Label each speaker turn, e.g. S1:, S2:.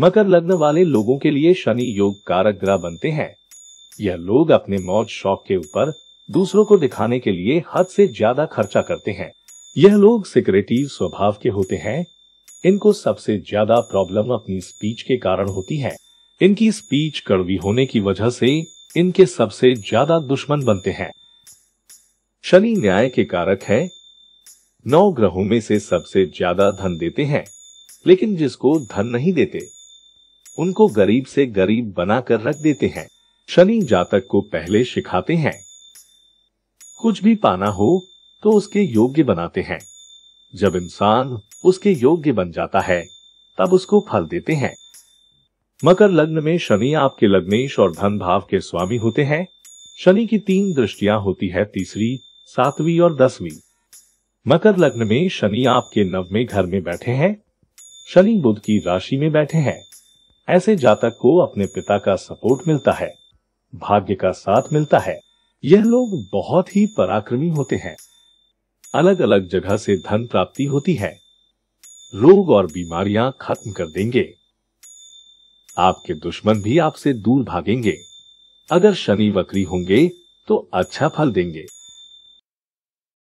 S1: मकर लग्न वाले लोगों के लिए शनि योग कारक ग्रह बनते हैं यह लोग अपने मौज शौक के ऊपर दूसरों को दिखाने के लिए हद से ज्यादा खर्चा करते हैं यह लोग सिक्रेटिव स्वभाव के होते हैं इनको सबसे ज्यादा प्रॉब्लम अपनी स्पीच के कारण होती है इनकी स्पीच कड़वी होने की वजह से इनके सबसे ज्यादा दुश्मन बनते हैं शनि न्याय के कारक है नौ ग्रहों में से सबसे ज्यादा धन देते हैं लेकिन जिसको धन नहीं देते उनको गरीब से गरीब बनाकर रख देते हैं शनि जातक को पहले सिखाते हैं कुछ भी पाना हो तो उसके योग्य बनाते हैं जब इंसान उसके योग्य बन जाता है तब उसको फल देते हैं मकर लग्न में शनि आपके लग्नेश और धन भाव के स्वामी होते हैं शनि की तीन दृष्टिया होती है तीसरी सातवीं और दसवीं मकर लग्न में शनि आपके नवमे घर में बैठे हैं शनि बुद्ध की राशि में बैठे हैं ऐसे जातक को अपने पिता का सपोर्ट मिलता है भाग्य का साथ मिलता है यह लोग बहुत ही पराक्रमी होते हैं अलग अलग जगह से धन प्राप्ति होती है रोग और बीमारियां खत्म कर देंगे आपके दुश्मन भी आपसे दूर भागेंगे अगर शनि वक्री होंगे तो अच्छा फल देंगे